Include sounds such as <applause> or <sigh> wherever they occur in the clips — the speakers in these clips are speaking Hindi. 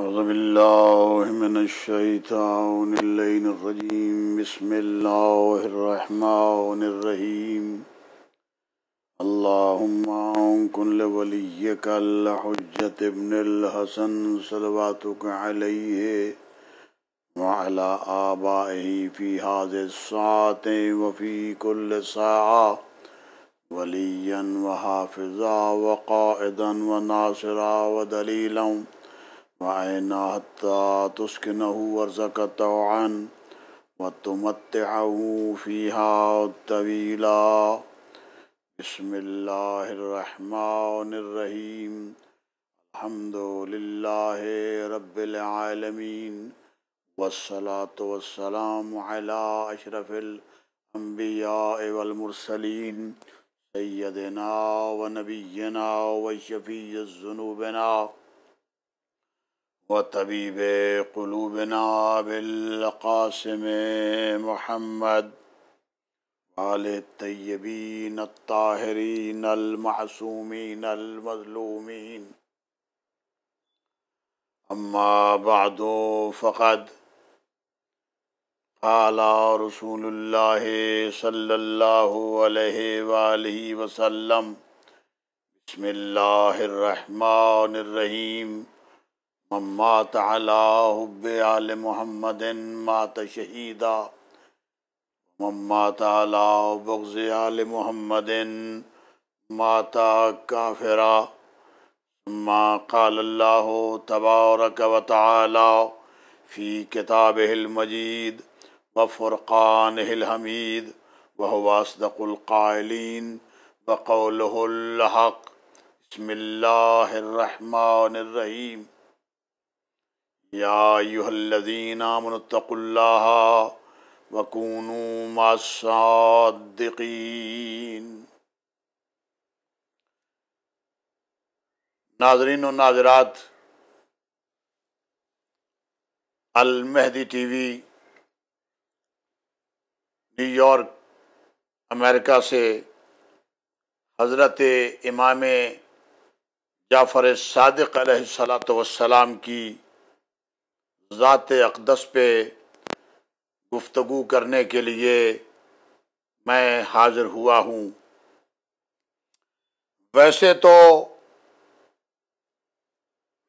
أعوذ بالله من الشيطان اللين الرجيم بسم الله الرحمن الرحيم اللهم كن لوليك الحجة ابن الحسن صلواتك عليه وعلى آبائه في هذه الساعة وفي كل ساعة وليا وحافظا وقائدا وناصرا ودليلا وعين حتى تسكنه ورزك طوعا وتمتعه فيها طويلا بسم الله الرحمن الرحيم الحمد لله رب العالمين والصلاة والسلام على أشرف الأنبياء والمرسلين سيدنا ونبينا وشفيع ذنوبنا व तबीब कलूबना बिलकासम महमद आल तयबीन ताहरीन अलमासूमीन अलमजलूमीन अम्मा बाद फ़क़द आला रसूल सल्लल्लाहु अलैहि वसल्लम बसमिल्लाहिर्रहमानिर्रहीम ममात हब आल मोहम्मद मात शहीदा ममात बग्ज़ आल मोहम्मद माता काफिरा माँ काल्ला तबारक वाली फ़ी किताब मजीद व फ़ुरक़ान हमीद वहवासदक़ुल्क़ायलिन बकौलहक़ बसमिल्लर रहीम यादीनामनतकुल्लाह वकून मासादिकीन नाजरीन और नाजरात अलमहदी टी वी न्यूयॉर्क अमेरिका से हज़रत इमाम जाफ़र सदक़ सलात वसलाम की ज़ात अकदस पे गुफ्तगु करने के लिए मैं हाज़िर हुआ हूँ वैसे तो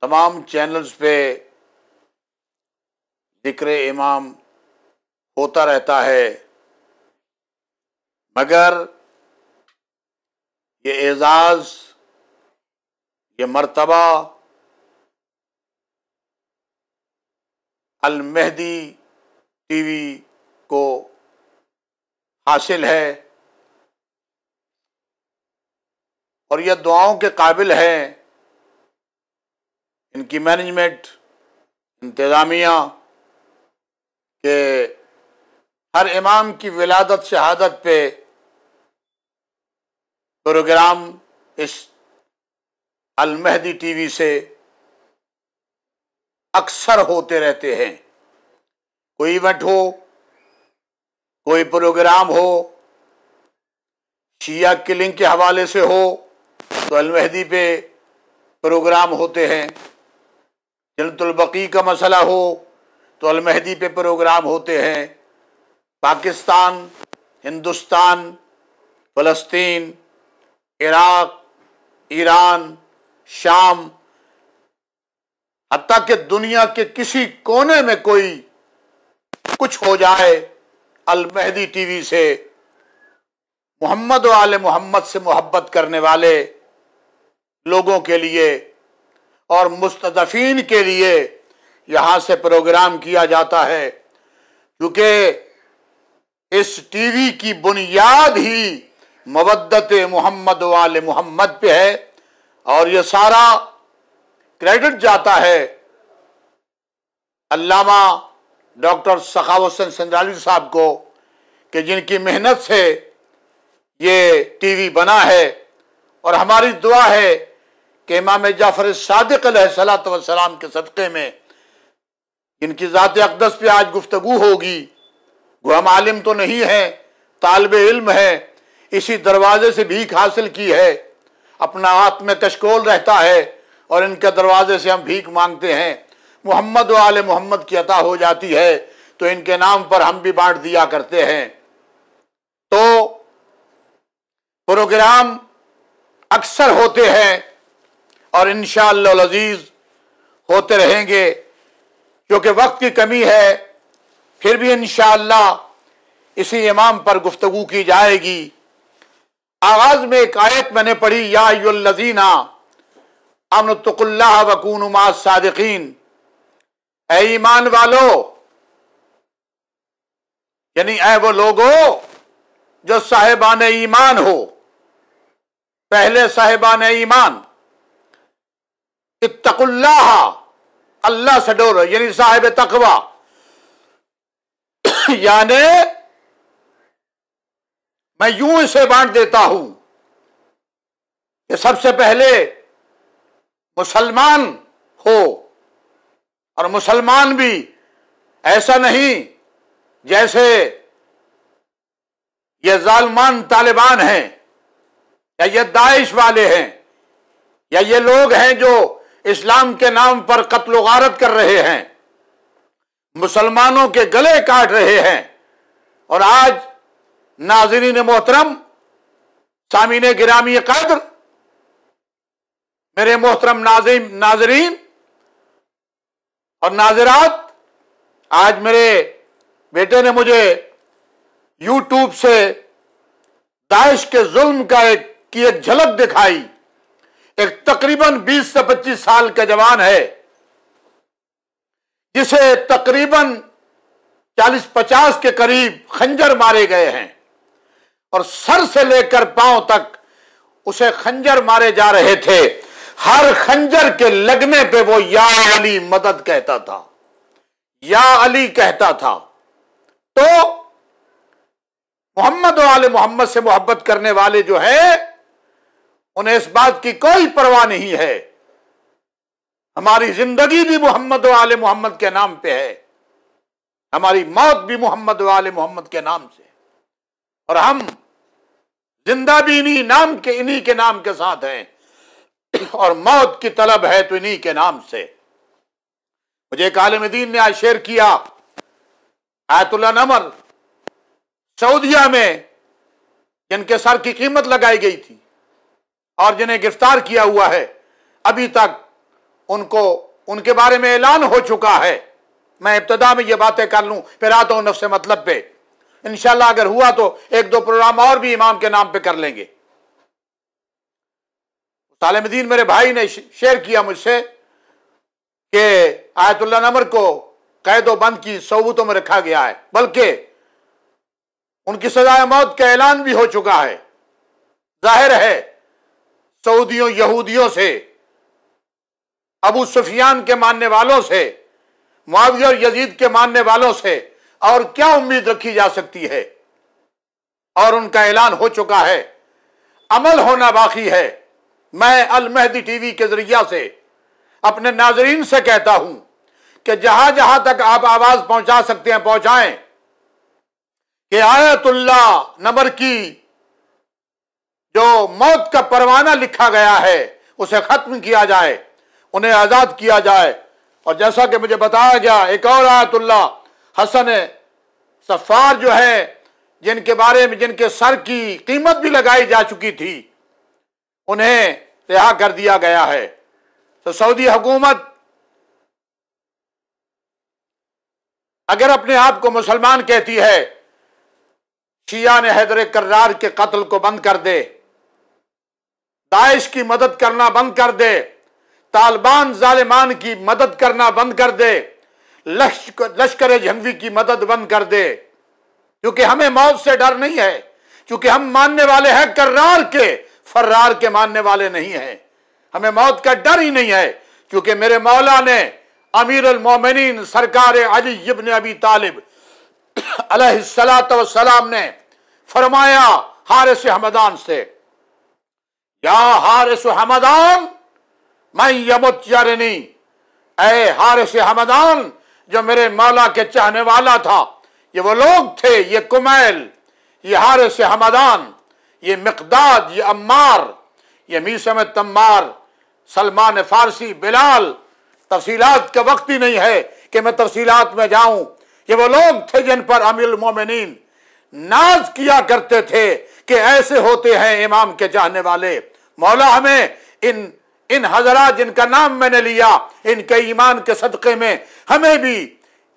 तमाम चैनल्स पे जिक्र इमाम होता रहता है मगर ये एज़ाज़ ये मर्तबा मेहदी टीवी को हासिल है और यह दुआओं के काबिल है इनकी मैनेजमेंट इंतज़ामिया के हर इमाम की विलादत शहादत पे प्रोग्राम इस मेहदी टीवी से अक्सर होते रहते हैं कोई इवेंट हो कोई प्रोग्राम हो शिया किलिंग के हवाले से हो तो अलमहदी पे प्रोग्राम होते हैं जनतुलबकी का मसला हो तो अलमहदी पे प्रोग्राम होते हैं पाकिस्तान हिंदुस्तान फ़लस्तीन इराक़ ईरान शाम हत्या कि दुनिया के किसी कोने में कोई कुछ हो जाए अलमहदी टीवी से मोहम्मद वाले मोहम्मद से मोहब्बत करने वाले लोगों के लिए और मुस्तफ़ीन के लिए यहाँ से प्रोग्राम किया जाता है क्योंकि इस टीवी की बुनियाद ही मवदत मोहम्मद वाल मोहम्मद पे है और ये सारा क्रेडिट जाता है अल्लामा डॉक्टर सखावसन संदराली साहब को कि जिनकी मेहनत से ये टीवी बना है और हमारी दुआ है कि इमाम जाफ़र सदक सलाम के सदक़े में इनकी ज़ात अकदस पे आज गुफ्तु होगी वो हम आलिम तो नहीं हैं तालब इल्म है इसी दरवाज़े से भीख हासिल की है अपना हाथ में तशकोल रहता है और इनके दरवाजे से हम भीख मांगते हैं मोहम्मद वाले मोहम्मद की अता हो जाती है तो इनके नाम पर हम भी बांट दिया करते हैं तो प्रोग्राम अक्सर होते हैं और इन शजीज होते रहेंगे क्योंकि वक्त की कमी है फिर भी इन इसी इमाम पर गुफ्तगु की जाएगी आगाज में एक आयत मैंने पढ़ी या लजीना अमन तकुल्ला वकून सादकिन ए ईमान वालो यानी ऐ वो लोगो जो साहेबान ईमान हो पहले साहेबान ईमान इतकुल्ला अल्लाह से डोर यानी साहेब तकवा याने मैं यूं इसे बांट देता हूं कि सबसे पहले मुसलमान हो और मुसलमान भी ऐसा नहीं जैसे ये जालमान तालिबान हैं या ये दाइश वाले हैं या ये लोग हैं जो इस्लाम के नाम पर कत्ल गारत कर रहे हैं मुसलमानों के गले काट रहे हैं और आज नाजरीन मोहतरम सामीन गिरामी कदर मेरे मोहतरम नाजिम नाजरीन और नाजरात आज मेरे बेटे ने मुझे यूट्यूब से दाइश के जुल्म का एक की एक झलक दिखाई एक तकरीबन 20 से 25 साल का जवान है जिसे तकरीबन 40-50 के करीब खंजर मारे गए हैं और सर से लेकर पांव तक उसे खंजर मारे जा रहे थे हर खंजर के लगने पे वो या अली मदद कहता था या अली कहता था तो मोहम्मद वाले मोहम्मद से मोहब्बत करने वाले जो है उन्हें इस बात की कोई परवाह नहीं है हमारी जिंदगी भी मोहम्मद वाले मोहम्मद के नाम पे है हमारी मौत भी मोहम्मद वाले मोहम्मद के नाम से और हम जिंदा भी इन्हीं नाम के इन्हीं के नाम के साथ हैं और मौत की तलब है तो इन्हीं के नाम से मुझे एक आलम दीन ने आज शेयर किया आयतुल्ला नमर सऊदिया में जिनके सर की कीमत लगाई गई थी और जिन्हें गिरफ्तार किया हुआ है अभी तक उनको उनके बारे में ऐलान हो चुका है मैं इब्तदा में ये बातें कर लूं फिर आता हूं नफ्स मतलब पे इनशाला अगर हुआ तो एक दो प्रोग्राम और भी इमाम के नाम पे कर लेंगे तालब दीन मेरे भाई ने शेयर किया मुझसे कि आयतुल्ला नमर को कैदो बंद की सबूतों में रखा गया है बल्कि उनकी सजाए मौत का ऐलान भी हो चुका है जाहिर है सऊदियों यहूदियों से अबू सुफियान के मानने वालों से मुआवजा और यजीद के मानने वालों से और क्या उम्मीद रखी जा सकती है और उनका ऐलान हो चुका है अमल होना बाकी है मैं अलमहदी टीवी के जरिया से अपने नाजरीन से कहता हूं कि जहां जहां तक आप आवाज पहुंचा सकते हैं पहुंचाएं कि आयतुल्ला नंबर की जो मौत का परवाना लिखा गया है उसे खत्म किया जाए उन्हें आजाद किया जाए और जैसा कि मुझे बताया गया एक और आयतुल्ला हसन सफ़ार जो है जिनके बारे में जिनके सर की कीमत भी लगाई जा चुकी थी उन्हें रिहा कर दिया गया है तो सऊदी हुकूमत अगर अपने आप को मुसलमान कहती है शिया ने हैदर कर्रार के कत्ल को बंद कर दे दाइश की मदद करना बंद कर दे तालिबान जालिमान की मदद करना बंद कर दे लश्कर झंगवी की मदद बंद कर दे क्योंकि हमें मौत से डर नहीं है क्योंकि हम मानने वाले हैं कर्रार के फर्रार के मानने वाले नहीं है हमें मौत का डर ही नहीं है क्योंकि मेरे मौला ने अमीर उलमोमिन सरकार अली इबन अबी तालिब <coughs> सलाम ने फरमाया हारिस हमदान से या हारिस हमदान मैं यमुतनी यरनी ए हारिस हमदान जो मेरे मौला के चाहने वाला था ये वो लोग थे ये कुमैल ये हारिस हमदान ये मकदाद ये अम्मार ये मीसम तम्मार सलमान फारसी बिलाल तफसीलात का वक्त ही नहीं है कि मैं तफसीलात में जाऊं ये वो लोग थे जिन पर अमिल मोमिन नाज किया करते थे कि ऐसे होते हैं इमाम के जानने वाले मौला हमें इन इन हजरा जिनका नाम मैंने लिया इनके ईमान के सदक़े में हमें भी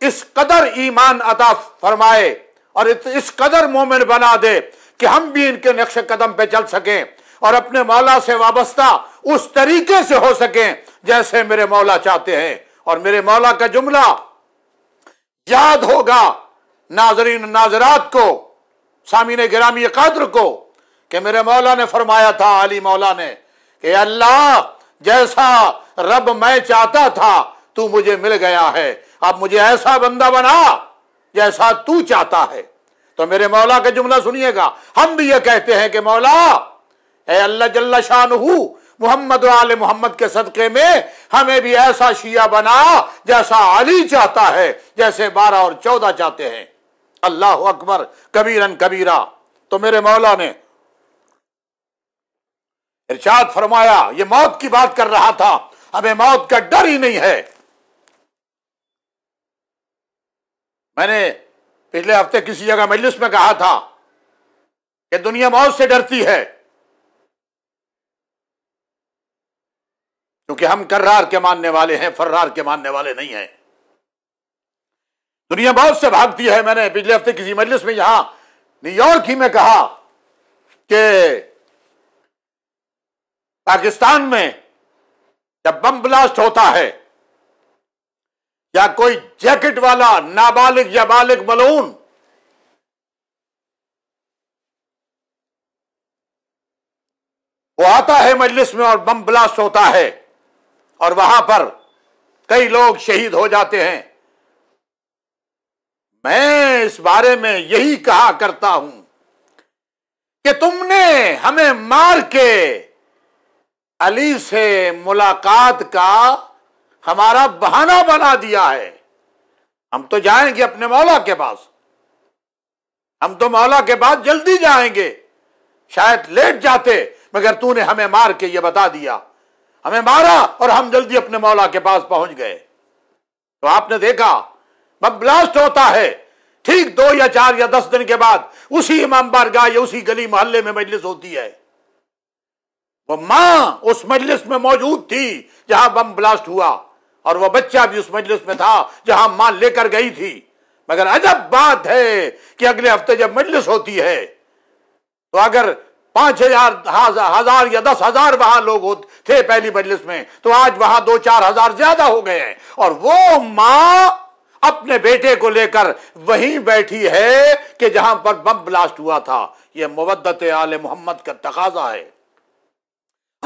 इस कदर ईमान अता फरमाए और इस कदर मोमिन बना दे कि हम भी इनके नक्श कदम पे चल सकें और अपने मौला से वाबस्ता उस तरीके से हो सकें जैसे मेरे मौला चाहते हैं और मेरे मौला का जुमला याद होगा नाजरीन नाजरात को सामीन ग्रामी कद्र को कि मेरे मौला ने फरमाया था अली मौला ने कि अल्लाह जैसा रब मैं चाहता था तू मुझे मिल गया है अब मुझे ऐसा बंदा बना जैसा तू चाहता है तो मेरे मौला का जुमला सुनिएगा हम भी ये कहते हैं कि मौला ए अल्लाह जल्ला शाह मोहम्मद आल मोहम्मद के सदक़े में हमें भी ऐसा शिया बना जैसा अली चाहता है जैसे बारह और चौदह चाहते हैं अल्लाह अकबर कबीरन कबीरा तो मेरे मौला ने इर्शाद फरमाया ये मौत की बात कर रहा था हमें मौत का डर ही नहीं है मैंने पिछले हफ्ते किसी जगह मजलिस में कहा था कि दुनिया मौत से डरती है क्योंकि हम कर्रार के मानने वाले हैं फर्रार के मानने वाले नहीं हैं दुनिया मौत से भागती है मैंने पिछले हफ्ते किसी मजलिस में यहां न्यूयॉर्क ही में कहा कि पाकिस्तान में जब बम ब्लास्ट होता है या कोई जैकेट वाला नाबालिग या बालिग मलून वो आता है मजलिस में और बम ब्लास्ट होता है और वहां पर कई लोग शहीद हो जाते हैं मैं इस बारे में यही कहा करता हूं कि तुमने हमें मार के अली से मुलाकात का हमारा बहाना बना दिया है हम तो जाएंगे अपने मौला के पास हम तो मौला के पास जल्दी जाएंगे शायद लेट जाते मगर तूने हमें मार के ये बता दिया हमें मारा और हम जल्दी अपने मौला के पास पहुंच गए तो आपने देखा बम ब्लास्ट होता है ठीक दो या चार या दस दिन के बाद उसी इमाम बारगाह या उसी गली मोहल्ले में मजलिस होती है वो मां उस मजलिस में मौजूद थी जहां बम ब्लास्ट हुआ और वह बच्चा भी उस मजलिस में था जहां मां लेकर गई थी मगर अजब बात है कि अगले हफ्ते जब मजलिस होती है तो अगर पांच हजार हजार या दस हजार वहां लोग थे पहली मजलिस में तो आज वहां दो चार हजार ज्यादा हो गए हैं और वो मां अपने बेटे को लेकर वहीं बैठी है कि जहां पर बम ब्लास्ट हुआ था यह मुबदत आल मोहम्मद का तकाजा है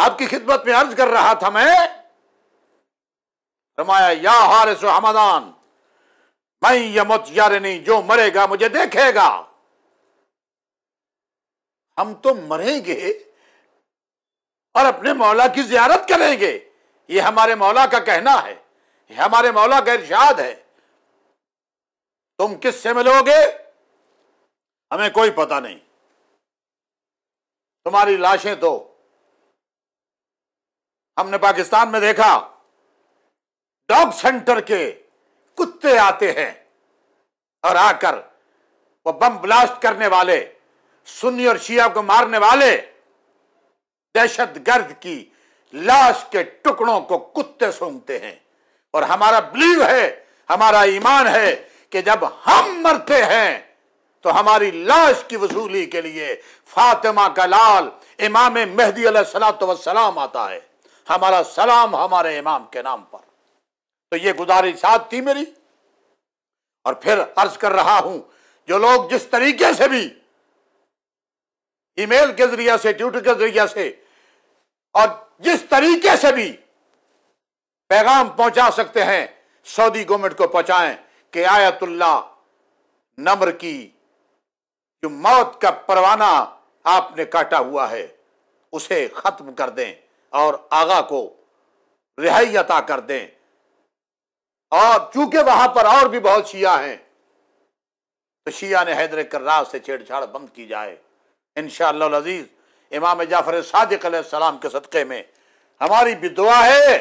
आपकी खिदमत में अर्ज कर रहा था मैं फरमाया या हारिस हमदान मैं यमुत यारनी जो मरेगा मुझे देखेगा हम तो मरेंगे और अपने मौला की जियारत करेंगे ये हमारे मौला का कहना है ये हमारे मौला का इर्शाद है तुम किससे मिलोगे हमें कोई पता नहीं तुम्हारी लाशें तो हमने पाकिस्तान में देखा डॉग सेंटर के कुत्ते आते हैं और आकर वो बम ब्लास्ट करने वाले सुन्नी और शिया को मारने वाले दहशतगर्द की लाश के टुकड़ों को कुत्ते सूंघते हैं और हमारा बिलीव है हमारा ईमान है कि जब हम मरते हैं तो हमारी लाश की वसूली के लिए फातिमा का लाल इमाम मेहदी सलाम आता है हमारा सलाम हमारे इमाम के नाम पर तो ये गुजारिशात थी मेरी और फिर अर्ज कर रहा हूं जो लोग जिस तरीके से भी ईमेल के जरिए से ट्विटर के जरिए से और जिस तरीके से भी पैगाम पहुंचा सकते हैं सऊदी गवर्नमेंट को पहुंचाएं कि आयतुल्ला नम्र की जो मौत का परवाना आपने काटा हुआ है उसे खत्म कर दें और आगा को रिहाई अता कर दें और चूंकि वहां पर और भी बहुत शिया हैं तो शिया ने हैदर कर्राज से छेड़छाड़ बंद की जाए इन शजीज इमाम जाफर सादिक के सदक़े में हमारी भी दुआ है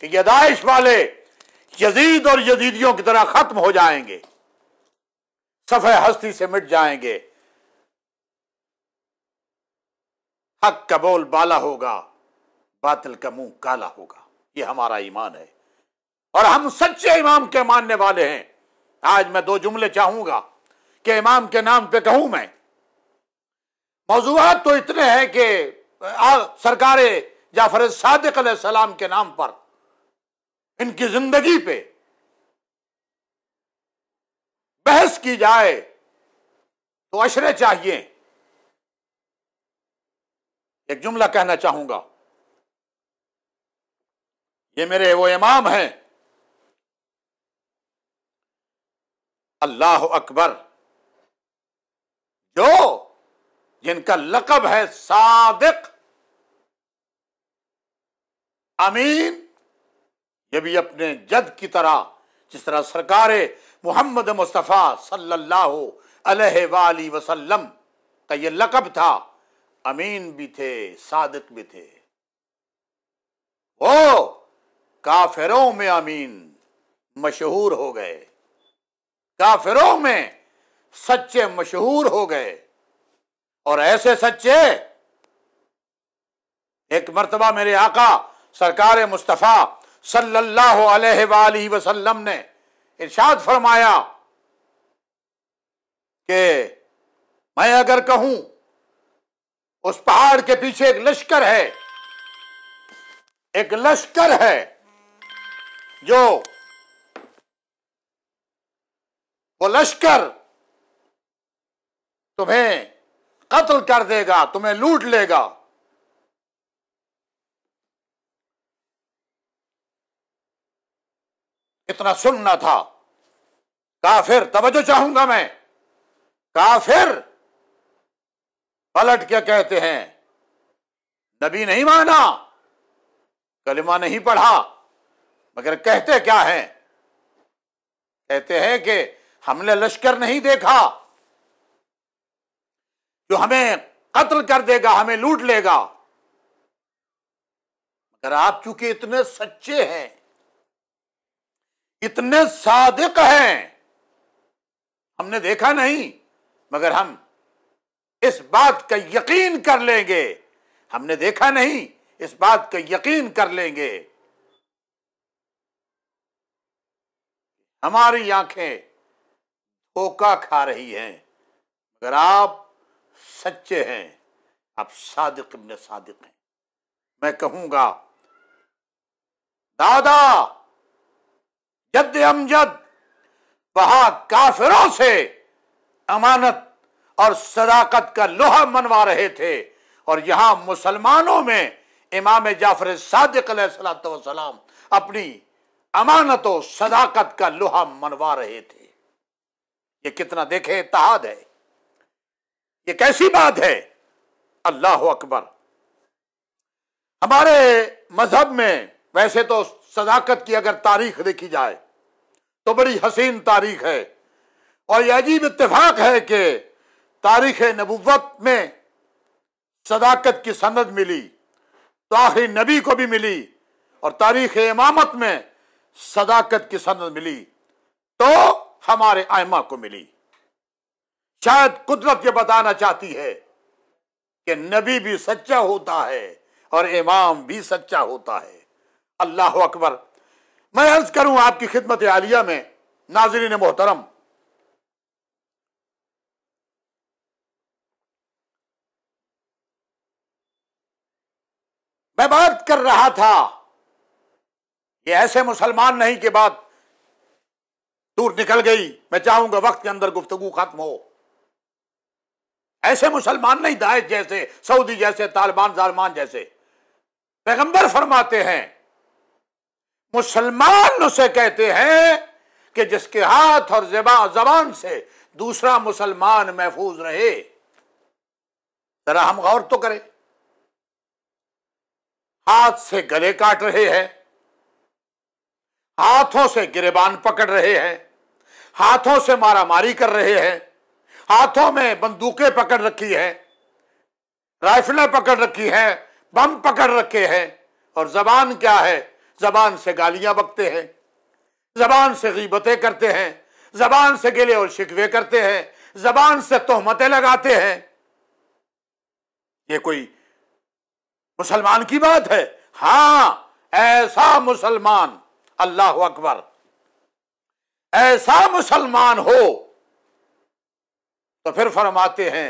कि ये दाइश वाले यजीद और यजीदियों की तरह ख़त्म हो जाएंगे सफ़े हस्ती से मिट जाएंगे हक का बोल बाला होगा बातल का मुंह काला होगा ये हमारा ईमान है और हम सच्चे इमाम के मानने वाले हैं आज मैं दो जुमले चाहूंगा कि इमाम के नाम पे कहूं मैं मौजूद तो इतने हैं कि सरकार जाफर सादिक सलाम के नाम पर इनकी जिंदगी पे बहस की जाए तो अशरे चाहिए एक जुमला कहना चाहूंगा ये मेरे वो इमाम हैं अल्लाह अकबर जो जिनका लकब है सादिक अमीन ये भी अपने जद की तरह जिस तरह सरकार मोहम्मद मुस्तफ़ा सल्लल्लाहु अलैहि वसल्लम का ये लकब था अमीन भी थे सादिक भी थे वो काफिरों में अमीन मशहूर हो गए काफिरों में सच्चे मशहूर हो गए और ऐसे सच्चे एक मरतबा मेरे आका सरकार मुस्तफ़ा सल्लल्लाहु अलैहि वसल्लम ने इरशाद फरमाया कि मैं अगर कहूं उस पहाड़ के पीछे एक लश्कर है एक लश्कर है जो वो लश्कर तुम्हें कत्ल कर देगा तुम्हें लूट लेगा इतना सुनना था काफिर तवज्जो चाहूंगा मैं काफिर पलट के कहते हैं नबी नहीं माना कलिमा नहीं पढ़ा मगर कहते क्या हैं कहते हैं कि हमने लश्कर नहीं देखा जो हमें कत्ल कर देगा हमें लूट लेगा मगर आप चूंकि इतने सच्चे हैं इतने सादिक हैं हमने देखा नहीं मगर हम इस बात का यकीन कर लेंगे हमने देखा नहीं इस बात का यकीन कर लेंगे हमारी आंखें होका खा रही हैं अगर आप सच्चे हैं आप सादिक इबन सादिक हैं मैं कहूंगा दादा जद अमजद वहां काफिरों से अमानत और सदाकत का लोहा मनवा रहे थे और यहां मुसलमानों में इमाम जाफर सादिक सलाम अपनी अमानत और सदाकत का लोहा मनवा रहे थे ये कितना देखे इतिहाद है ये कैसी बात है अल्लाह अकबर हमारे मजहब में वैसे तो सदाकत की अगर तारीख देखी जाए तो बड़ी हसीन तारीख है और यह अजीब इतफाक है कि तारीख नबूत में सदाकत की सनद मिली तो आखिरी नबी को भी मिली और तारीख इमामत में सदाकत की सनद मिली तो हमारे आयमा को मिली शायद कुदरत ये बताना चाहती है कि नबी भी सच्चा होता है और इमाम भी सच्चा होता है अल्लाह अकबर मैं अर्ज करूं आपकी खिदमत आलिया में नाजरीन मोहतरम मैं बात कर रहा था ये ऐसे मुसलमान नहीं के बाद दूर निकल गई मैं चाहूंगा वक्त के अंदर गुफ्तगु खत्म हो ऐसे मुसलमान नहीं दाइश जैसे सऊदी जैसे तालिबान जालमान जैसे पैगंबर फरमाते हैं मुसलमान उसे कहते हैं कि जिसके हाथ और जबान से दूसरा मुसलमान महफूज रहे जरा हम गौर तो करें हाथ से गले काट रहे हैं हाथों से गिरेबान पकड़ रहे हैं हाथों से मारामारी कर रहे हैं हाथों में बंदूकें पकड़ रखी है राइफलें पकड़ रखी हैं बम पकड़ रखे हैं और जबान क्या है जबान से गालियां बकते हैं जबान से गीबतें करते हैं जबान से गिले और शिकवे करते हैं जबान से तोहमतें लगाते हैं ये कोई मुसलमान की बात है हां ऐसा मुसलमान अल्लाह अकबर ऐसा मुसलमान हो तो फिर फरमाते हैं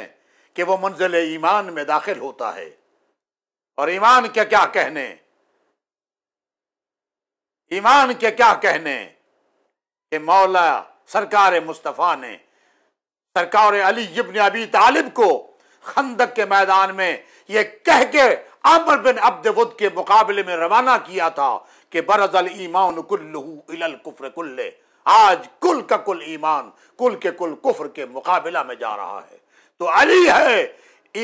कि वो मंजिल ईमान में दाखिल होता है और ईमान के क्या कहने ईमान के क्या कहने कि मौला सरकार मुस्तफ़ा ने सरकार अली इब्न अबी तालिब को खंदक के मैदान में ये कह के आमर बिन अब्दुद के मुकाबले में रवाना किया था कि बरजल ईमान कुफर कुल्ले आज कुल का कुल ईमान कुल के कुल कुफर के मुकाबला में जा रहा है तो अली है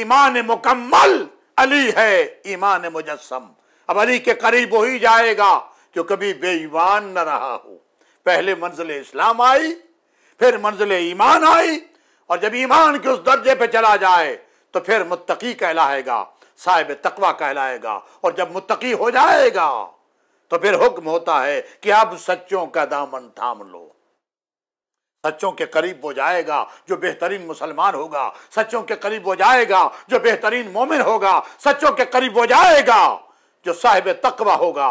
ईमान मुकम्मल अली है ईमान मुजस्म अब अली के करीब हो ही जाएगा जो कभी बेईमान न रहा हो पहले मंजिल इस्लाम आई फिर मंजिल ईमान आई और जब ईमान के उस दर्जे पे चला जाए तो फिर मुत्तकी कहलाएगा साहिब तकवा कहलाएगा और जब मुत्तकी हो जाएगा तो फिर हुक्म होता है कि अब सच्चों का दामन थाम लो सच्चों के करीब वो जाएगा जो बेहतरीन मुसलमान होगा सच्चों के करीब हो जाएगा जो बेहतरीन मोमिन होगा सच्चों के करीब हो जाएगा जो साहिब तकवा होगा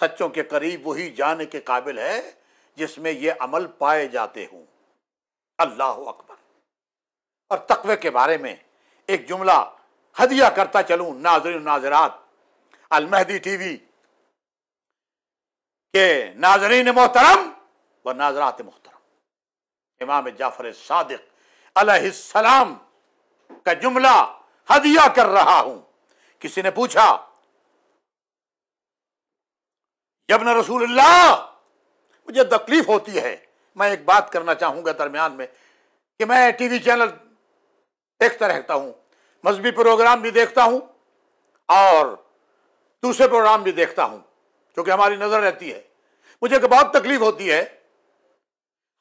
सच्चों के करीब वही जाने के काबिल है जिसमें ये अमल पाए जाते हों अल्लाह अकबर और तकवे के बारे में एक जुमला हदिया करता चलूं नाजर नाजरात अलमहदी टीवी के नाजरीन मोहतरम व नाजरात मोहतरम इमाम जाफर सादिक सलाम का जुमला हदिया कर रहा हूं किसी ने पूछा जब न रसूलुल्लाह मुझे तकलीफ होती है मैं एक बात करना चाहूंगा दरमियान में कि मैं टीवी चैनल देखता रहता हूं मजहबी प्रोग्राम भी देखता हूं और दूसरे प्रोग्राम भी देखता हूं क्योंकि हमारी नजर रहती है मुझे बहुत तकलीफ होती है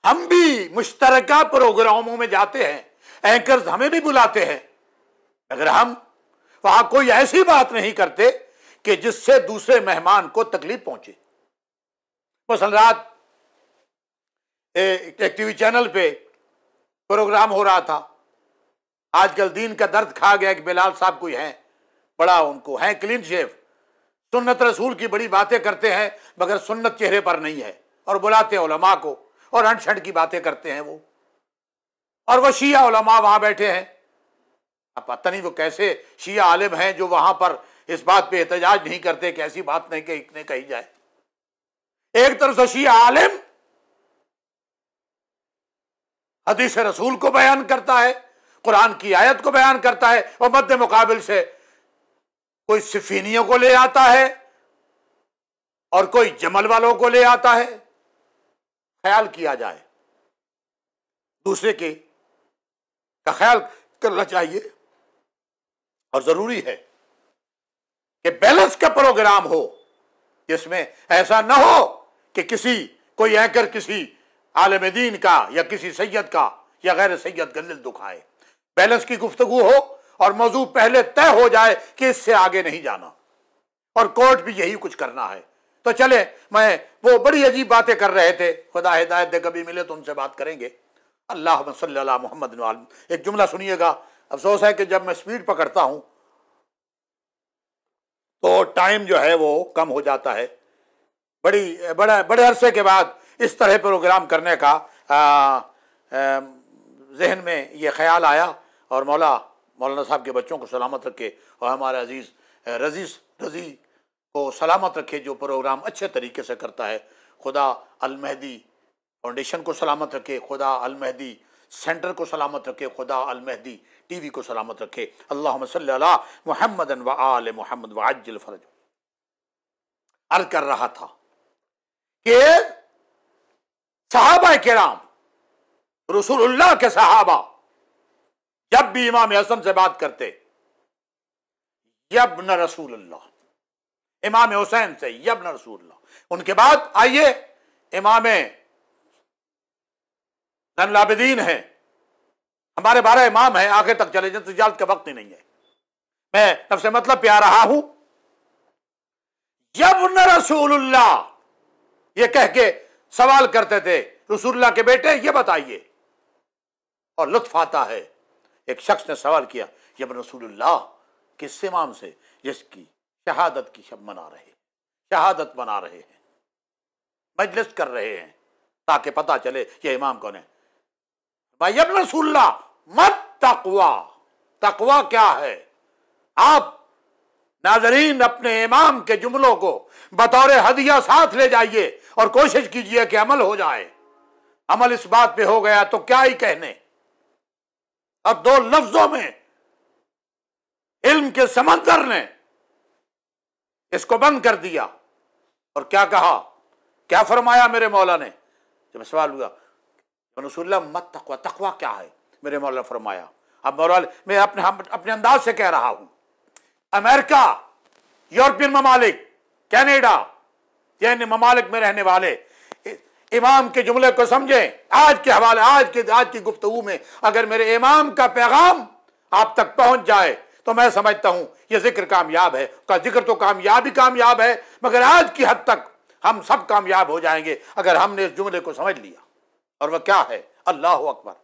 हम भी मुश्तरका प्रोग्रामों में जाते हैं एंकर हमें भी बुलाते हैं अगर हम वहां कोई ऐसी बात नहीं करते कि जिससे दूसरे मेहमान को तकलीफ पहुंचे मसल रात एक टीवी चैनल पे प्रोग्राम हो रहा था आजकल दीन का दर्द खा गया कि बिलाल साहब कोई हैं बड़ा उनको हैं क्लीन शेफ सुन्नत रसूल की बड़ी बातें करते हैं मगर सुन्नत चेहरे पर नहीं है और बुलाते ओलमा को और अनछंड की बातें करते हैं वो और वह शिया वहां बैठे हैं अब पता नहीं वो कैसे शिया आलिम हैं जो वहां पर इस बात पे एहतजाज नहीं करते कि ऐसी बात नहीं कही कही जाए एक तरफ से शिया आलिम हदीस रसूल को बयान करता है कुरान की आयत को बयान करता है और मध्य मुकाबिल से कोई सिफीनियों को ले आता है और कोई जमल वालों को ले आता है ख्याल किया जाए दूसरे के का ख्याल करना चाहिए और जरूरी है कि बैलेंस का प्रोग्राम हो जिसमें ऐसा ना हो कि किसी कोई एंकर किसी आलम दीन का या किसी सैयद का या गैर सैयद का दिल दुखाए बैलेंस की गुफ्तगु हो और मौजू पहले तय हो जाए कि इससे आगे नहीं जाना और कोर्ट भी यही कुछ करना है तो चले मैं वो बड़ी अजीब बातें कर रहे थे खुदा हिदायत दे कभी मिले तो उनसे बात करेंगे अल्लाह सल मोहम्मद एक जुमला सुनिएगा अफसोस है कि जब मैं स्पीड पकड़ता हूं तो टाइम जो है वो कम हो जाता है बड़ी बड़ा बड़े अरसे के बाद इस तरह प्रोग्राम करने का जहन में ये ख्याल आया और मौला मौलाना साहब के बच्चों को सलामत रखे और हमारे अजीज़ रजीस रजी को सलामत रखे जो प्रोग्राम अच्छे तरीके से करता है खुदा अलमहदी फाउंडेशन को सलामत रखे खुदा अलमहदी सेंटर को सलामत रखे खुदा अलमहदी टी वी को सलामत रखे अल्लाह सल मोहम्मद व आल मोहम्मद वाजिल फरज अर्ज कर रहा था कि साहबा कराम रसूलुल्लाह के सहाबा जब भी इमाम हसन से बात करते यब न रसूल अल्लाह इमाम हुसैन से यब न रसूल अल्लाह उनके बाद आइए इमाम नलाबदीन है हमारे बारह इमाम है आगे तक चले जाए तजालत का वक्त ही नहीं है मैं सबसे मतलब पे रहा हूं यब न रसूल ये कह के सवाल करते थे रसूल्ला के बेटे ये बताइए और लुत्फ आता है एक शख्स ने सवाल किया जब रसूलुल्लाह किस इमाम से जिसकी शहादत की शब मना रहे शहादत मना रहे हैं मजलिस कर रहे हैं ताकि पता चले ये इमाम कौन है भाई अब रसूल्ला मत तकवा तकवा क्या है आप नाजरीन अपने इमाम के जुमलों को बतौर हदिया साथ ले जाइए और कोशिश कीजिए कि अमल हो जाए अमल इस बात पे हो गया तो क्या ही कहने अब दो लफ्जों में इल्म के समंदर ने इसको बंद कर दिया और क्या कहा क्या फरमाया मेरे मौला ने जब मैं सवाल हुआ रसुल्ला मत तकवा तकवा क्या है मेरे मौला ने फरमाया अब मौला मैं अपने हम अपने अंदाज से कह रहा हूं अमेरिका यूरोपियन ममालिक कैनेडा यानी ममालिक में रहने वाले इमाम के जुमले को समझें आज के हवाले आज के आज की गुफ्तु में अगर मेरे इमाम का पैगाम आप तक पहुंच जाए तो मैं समझता हूं यह जिक्र कामयाब है का जिक्र तो कामयाब ही कामयाब है मगर आज की हद तक हम सब कामयाब हो जाएंगे अगर हमने इस जुमले को समझ लिया और वह क्या है अल्लाह अकबर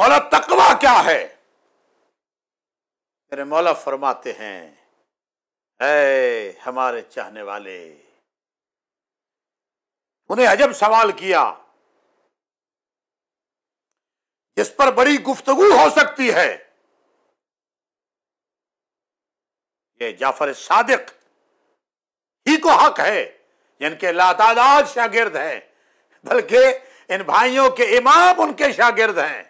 मौला तकवा क्या है मेरे मौला फरमाते हैं ऐ हमारे चाहने वाले उन्हें अजब सवाल किया जिस पर बड़ी गुफ्तगु हो सकती है ये जाफर सादिक ही को हक है जिनके लातादाद शागिर्द हैं बल्कि इन भाइयों के इमाम उनके शागिर्द हैं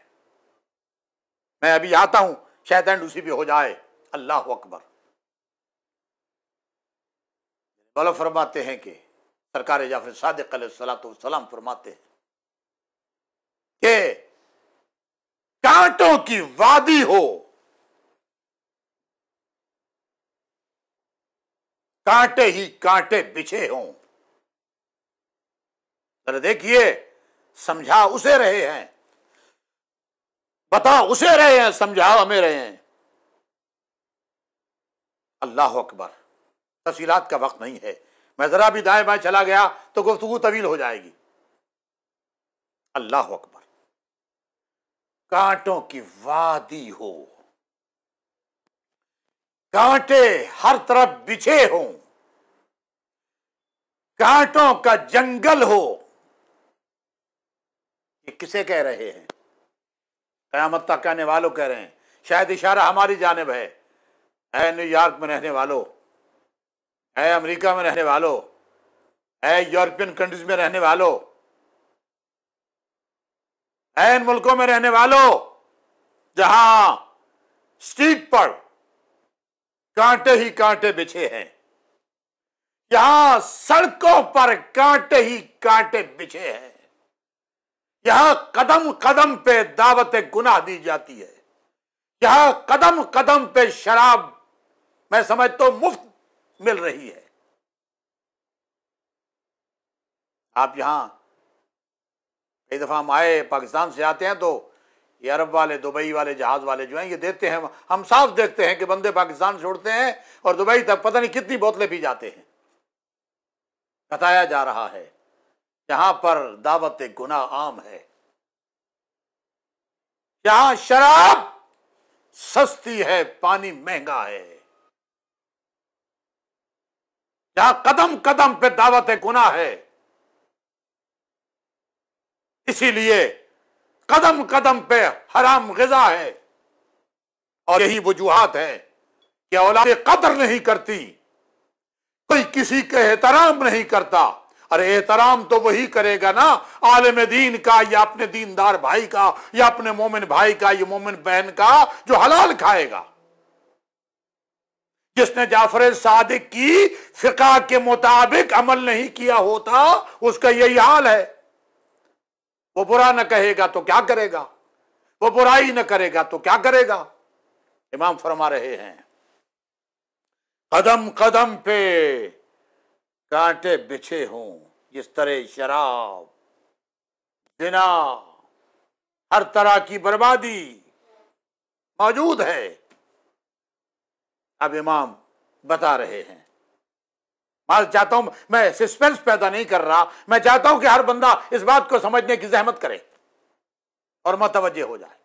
मैं अभी आता हूं शायद एंड उसी भी हो जाए अल्लाह अकबर बोलो फरमाते हैं कि सरकार जाफर सादिक सलाम फरमाते हैं कि कांटों की वादी हो कांटे ही कांटे बिछे हों अरे देखिए समझा उसे रहे हैं बता उसे रहे हैं समझा हमें रहे हैं अल्लाह अकबर तफसीलात का वक्त नहीं है मैं ज़रा भी दाएं बाएं चला गया तो गुफ्तगु तवील हो जाएगी अल्लाह अकबर कांटों की वादी हो कांटे हर तरफ बिछे हो कांटों का जंगल हो ये किसे कह रहे हैं कयामत तक कहने वालों कह रहे हैं शायद इशारा हमारी जानब है न्यूयॉर्क में रहने वालों है अमेरिका में रहने वालों है यूरोपियन कंट्रीज में रहने वालों है इन मुल्कों में रहने वालों जहां स्ट्रीट पर कांटे ही कांटे बिछे हैं यहां सड़कों पर कांटे ही कांटे बिछे हैं यहां कदम कदम पे दावत गुनाह दी जाती है यहां कदम कदम पे शराब मैं समझता तो हूं मुफ्त मिल रही है आप यहां कई दफ़ा हम आए पाकिस्तान से आते हैं तो ये अरब वाले दुबई वाले जहाज़ वाले जो हैं ये देखते हैं हम साफ देखते हैं कि बंदे पाकिस्तान छोड़ते हैं और दुबई तक पता नहीं कितनी बोतलें पी जाते हैं बताया जा रहा है जहां पर दावत गुना आम है जहां शराब सस्ती है पानी महंगा है जहां कदम कदम पे दावत गुना है इसीलिए कदम कदम पे हराम गजा है और यही वजूहत है कि औलाद कदर नहीं करती कोई किसी के एहतराम नहीं करता अरे एहतराम तो वही करेगा ना आलम दीन का या अपने दीनदार भाई का या अपने मोमिन भाई का या मोमिन बहन का जो हलाल खाएगा जिसने जाफर सादिक की फिका के मुताबिक अमल नहीं किया होता उसका यही हाल है वो बुरा ना कहेगा तो क्या करेगा वो बुराई ना करेगा तो क्या करेगा इमाम फरमा रहे हैं कदम कदम पे कांटे बिछे हों इस तरह शराब जिना हर तरह की बर्बादी मौजूद है अब इमाम बता रहे हैं मैं चाहता हूं मैं सस्पेंस पैदा नहीं कर रहा मैं चाहता हूं कि हर बंदा इस बात को समझने की जहमत करे और मतवजे हो जाए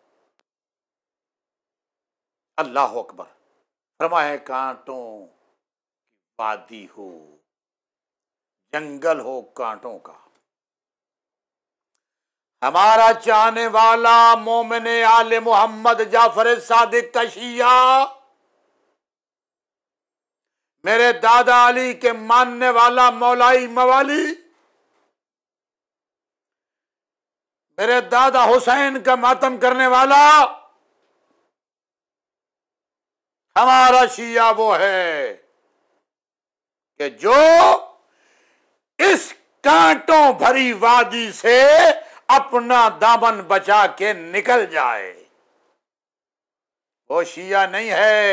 अल्लाह अकबर फरमाए कांटों की वादी हो जंगल हो कांटों का हमारा चाहने वाला मोमिन आल मोहम्मद जाफर सादिक का शिया मेरे दादा अली के मानने वाला मौलाई मवाली मेरे दादा हुसैन का मातम करने वाला हमारा शिया वो है कि जो इस कांटों भरी वादी से अपना दामन बचा के निकल जाए वो शिया नहीं है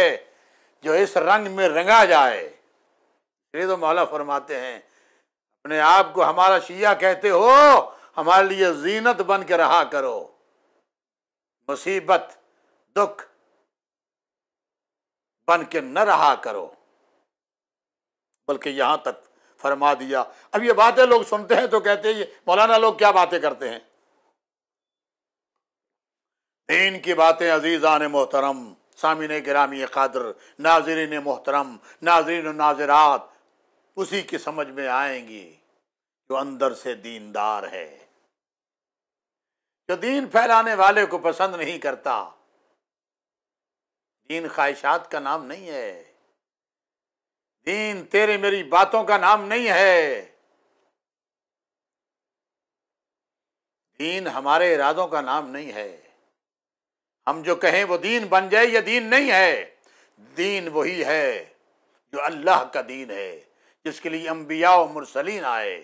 जो इस रंग में रंगा जाए श्री तो मौला फरमाते हैं अपने आप को हमारा शिया कहते हो हमारे लिए जीनत बन के रहा करो मुसीबत दुख बन के न रहा करो बल्कि यहां तक फरमा दिया अब ये बातें लोग सुनते हैं तो कहते हैं मौलाना लोग क्या बातें करते हैं दीन की बातें अजीजा ने मोहतरम सामिन ग्रामी कदर नाजरन मोहतरम नाजरन नाजरात उसी की समझ में आएंगी जो अंदर से दीनदार है जो दीन फैलाने वाले को पसंद नहीं करता दीन ख्वाहिशात का नाम नहीं है दीन तेरे मेरी बातों का नाम नहीं है दीन हमारे इरादों का नाम नहीं है हम जो कहें वो दीन बन जाए ये दीन नहीं है दीन वही है जो अल्लाह का दीन है जिसके लिए अम्बिया मुरसलीन आए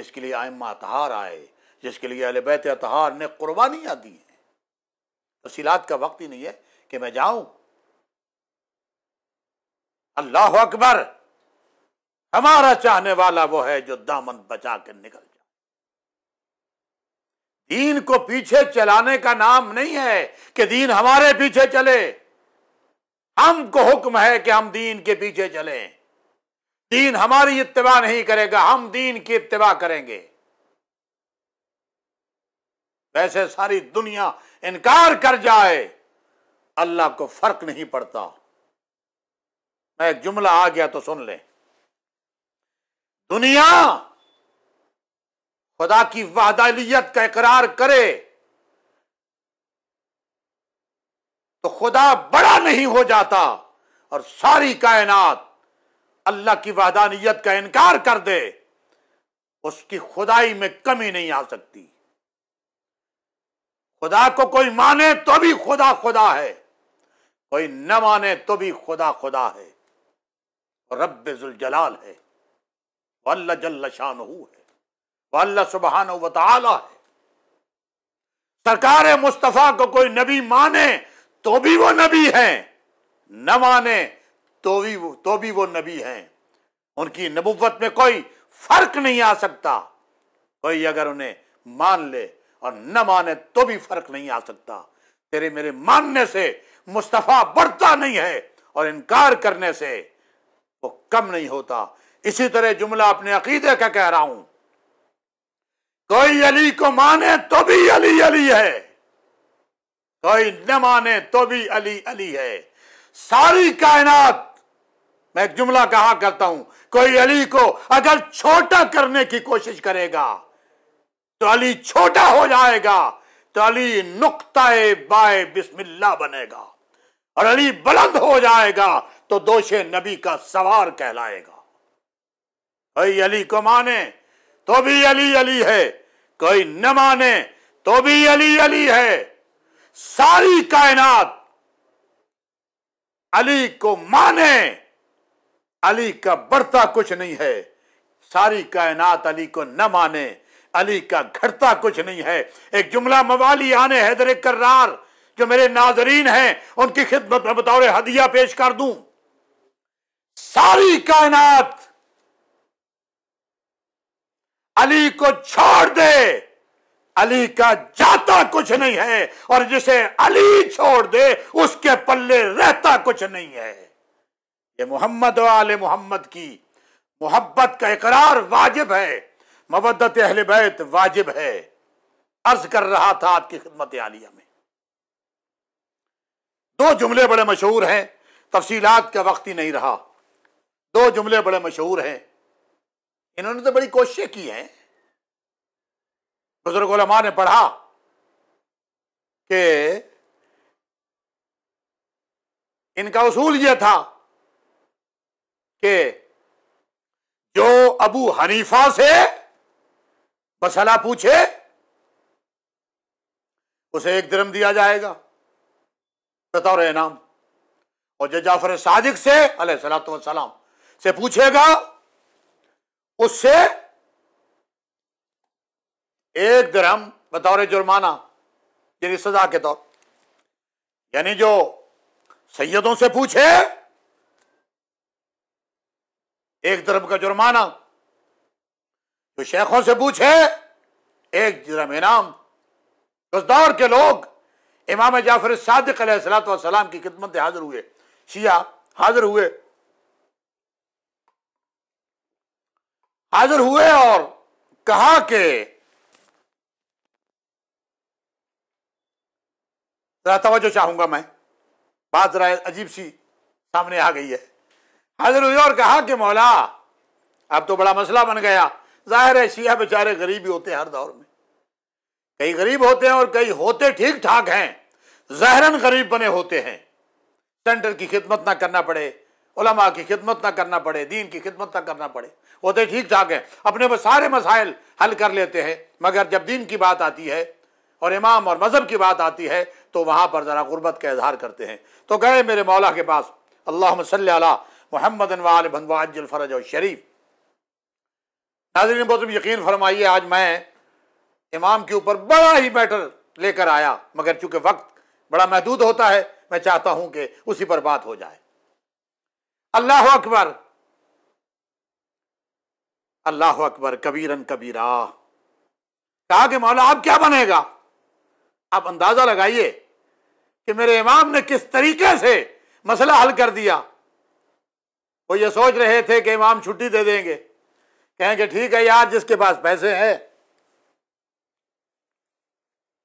जिसके लिए आयम अतहार आए जिसके लिए अलबैत अतहार ने कुर्बानियाँ दी हैं तफसीलात का वक्त ही नहीं है कि मैं जाऊं अल्लाह अकबर हमारा चाहने वाला वो है जो दामन बचा कर निकल दीन को पीछे चलाने का नाम नहीं है कि दीन हमारे पीछे चले हमको हुक्म है कि हम दीन के पीछे चले दीन हमारी इतवा नहीं करेगा हम दीन की इतवा करेंगे वैसे सारी दुनिया इनकार कर जाए अल्लाह को फर्क नहीं पड़ता मैं एक जुमला आ गया तो सुन ले दुनिया खुदा की वादालियत का इकरार करे तो खुदा बड़ा नहीं हो जाता और सारी कायनात अल्लाह की वादानियत का इनकार कर दे उसकी खुदाई में कमी नहीं आ सकती खुदा को कोई माने तो भी खुदा खुदा है कोई न माने तो भी खुदा खुदा है जुल जलाल है वल्ला जल्ला शान है वह अल्लाह सुबहान वाला है सरकार मुस्तफ़ा को कोई नबी माने तो भी वो नबी हैं न माने तो भी वो तो भी वो नबी हैं उनकी नबूवत में कोई फर्क नहीं आ सकता कोई अगर उन्हें मान ले और न माने तो भी फर्क नहीं आ सकता तेरे मेरे मानने से मुस्तफ़ा बढ़ता नहीं है और इनकार करने से वो कम नहीं होता इसी तरह जुमला अपने अकीदे का कह रहा हूं कोई अली को माने तो भी अली अली है कोई न माने तो भी अली अली है सारी कायनात मैं एक जुमला कहा करता हूं कोई अली को अगर छोटा करने की कोशिश करेगा तो अली छोटा हो जाएगा तो अली नुकताए बाय बिस्मिल्ला बनेगा और अली बुलंद हो जाएगा तो दोषे नबी का सवार कहलाएगा कोई अली को माने तो भी अली अली है कोई न माने तो भी अली अली है सारी कायनात अली को माने अली का बढ़ता कुछ नहीं है सारी कायनात अली को न माने अली का घटता कुछ नहीं है एक जुमला मवाली आने हैदर करार जो मेरे नाजरीन हैं उनकी खिदमत में बतौर हदिया पेश कर दूं सारी कायनात अली को छोड़ दे अली का जाता कुछ नहीं है और जिसे अली छोड़ दे उसके पल्ले रहता कुछ नहीं है ये मोहम्मद वाले मोहम्मद की मोहब्बत का इकरार वाजिब है मबदत अहल बैत वाजिब है अर्ज कर रहा था आपकी खिदमत आलिया में दो जुमले बड़े मशहूर हैं तफसीलात का वक्त ही नहीं रहा दो जुमले बड़े मशहूर हैं इन्होंने तो बड़ी कोशिशें की हैं बुजुर्ग उलमा ने पढ़ा कि इनका उसूल यह था कि जो अबू हनीफा से मसला पूछे उसे एक दरम दिया जाएगा बतौर इनाम और जो जाफर सादिक से सलाम से पूछेगा उससे एक दरहम बतौर जुर्माना यानी सजा के तौर यानी जो सैयदों से पूछे एक धर्म का जुर्माना जो शेखों से पूछे एक धर्म इनाम उस दौर के लोग इमाम जाफर सदक सलाम की खिदमत हाजिर हुए शिया हाजिर हुए हाजिर हुए और कहा कि तवज्जो चाहूंगा मैं बात जरा अजीब सी सामने आ गई है हाजिर हुए और कहा कि मौला अब तो बड़ा मसला बन गया जाहिर है शिया बेचारे गरीब ही होते हैं हर दौर में कई गरीब होते हैं और कई होते ठीक ठाक हैं जहरन गरीब बने होते हैं सेंटर की खिदमत ना करना पड़े उलमा की खिदमत ना करना पड़े दीन की खिदमत ना करना पड़े वो तो ठीक ठाक है अपने वो सारे मसाइल हल कर लेते हैं मगर जब दीन की बात आती है और इमाम और मज़हब की बात आती है तो वहाँ पर ज़रा गुरबत का इजहार करते हैं तो गए मेरे मौला के पास अल्लाह सल मोहम्मद वालफरज और शरीफ नाजरीन बहुत यकीन फरमाइए आज मैं इमाम के ऊपर बड़ा ही मैटर लेकर आया मगर चूंकि वक्त बड़ा महदूद होता है मैं चाहता हूँ कि उसी पर बात हो जाए अल्लाह अकबर अल्लाह अकबर कबीरन कबीरा कहा कि मौला अब क्या बनेगा आप अंदाजा लगाइए कि मेरे इमाम ने किस तरीके से मसला हल कर दिया वो ये सोच रहे थे कि इमाम छुट्टी दे देंगे कहेंगे ठीक है यार जिसके पास पैसे हैं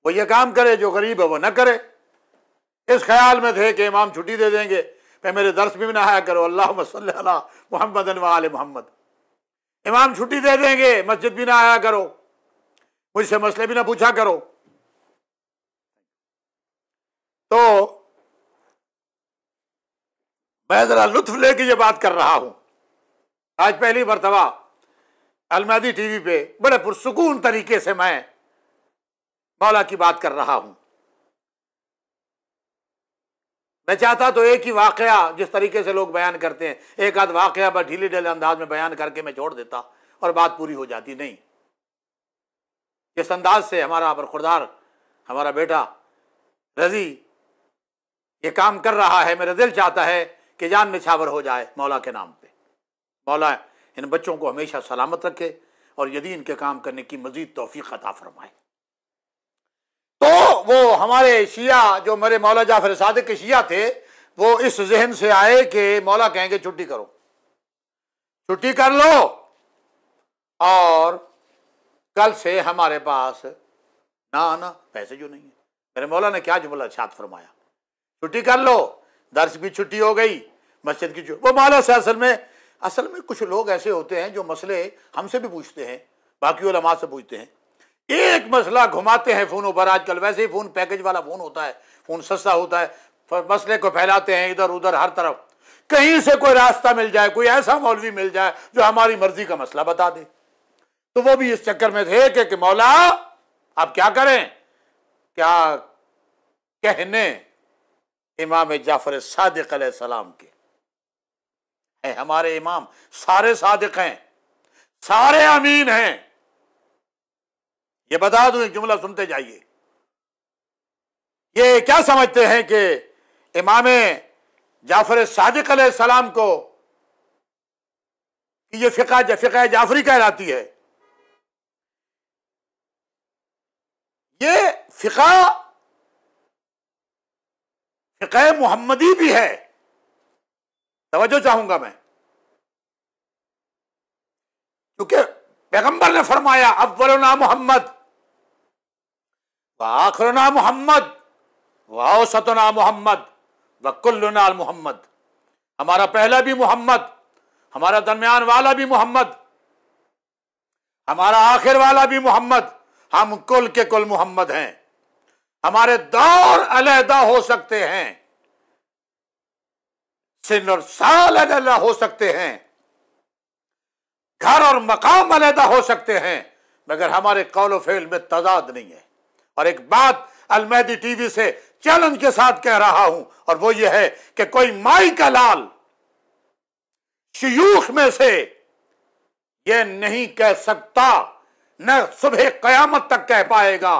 वो ये काम करे जो गरीब है वो ना करे इस ख्याल में थे कि इमाम छुट्टी दे देंगे फिर मेरे दर्श भी नहाया करो अल्लाह मोहम्मद मोहम्मद इमाम छुट्टी दे देंगे मस्जिद भी ना आया करो मुझसे मसले भी ना पूछा करो तो मैं ज़रा लुत्फ लेके ये बात कर रहा हूं आज पहली मरतबा अलमैदी टीवी पे बड़े पुरसकून तरीके से मैं मौला की बात कर रहा हूं मैं चाहता तो एक ही वाक़ जिस तरीके से लोग बयान करते हैं एक आध वाक़ बस ढीले ढीले अंदाज में बयान करके मैं छोड़ देता और बात पूरी हो जाती नहीं जिस अंदाज से हमारा बरखुरदार हमारा बेटा रजी ये काम कर रहा है मेरा दिल चाहता है कि जान निछावर हो जाए मौला के नाम पे मौला इन बच्चों को हमेशा सलामत रखे और यदि इनके काम करने की मजीद तोफ़ी खता फरमाए वो हमारे शिया जो मेरे मौला जाफर सादक के शिया थे वो इस जहन से आए कि मौला कहेंगे छुट्टी करो छुट्टी कर लो और कल से हमारे पास ना ना पैसे जो नहीं है मेरे मौला ने क्या जुमला छात फरमाया छुट्टी कर लो दर्श की छुट्टी हो गई मस्जिद की छुट्टी वो मौला से असल में असल में कुछ लोग ऐसे होते हैं जो मसले हमसे भी पूछते हैं बाकी से पूछते हैं एक मसला घुमाते हैं फोनों पर आजकल वैसे ही फोन पैकेज वाला फोन होता है फोन सस्ता होता है मसले को फैलाते हैं इधर उधर हर तरफ कहीं से कोई रास्ता मिल जाए कोई ऐसा मौलवी मिल जाए जो हमारी मर्जी का मसला बता दे तो वो भी इस चक्कर में थे कि, कि मौला आप क्या करें क्या कहने इमाम जाफर सादिक सलाम के हमारे इमाम सारे सादिक हैं सारे अमीन हैं ये बता दूं एक जुमला सुनते जाइए ये क्या समझते हैं कि इमाम जाफर सादिक सलाम को ये फ़िका फ़िका जाफरी कहलाती है ये फ़िका फ़िका मोहम्मदी भी है तवज्जो चाहूंगा मैं क्योंकि पैगंबर ने फरमाया ना मोहम्मद वाखरना मोहम्मद वाओसतना मोहम्मद व वकुल्लना मोहम्मद हमारा पहला भी मोहम्मद हमारा दरमियान वाला भी मोहम्मद हमारा आखिर वाला भी मोहम्मद हम कुल के कुल मोहम्मद हैं हमारे दौर अलहदा हो सकते हैं सिन और साल अलहदा हो सकते हैं घर और मकाम अलहदा हो सकते हैं मगर हमारे कौल फेल में तजाद नहीं है और एक बात अलमैदी टीवी से चैलेंज के साथ कह रहा हूं और वो ये है कि कोई माई का लाल शयूख में से ये नहीं कह सकता न सुबह कयामत तक कह पाएगा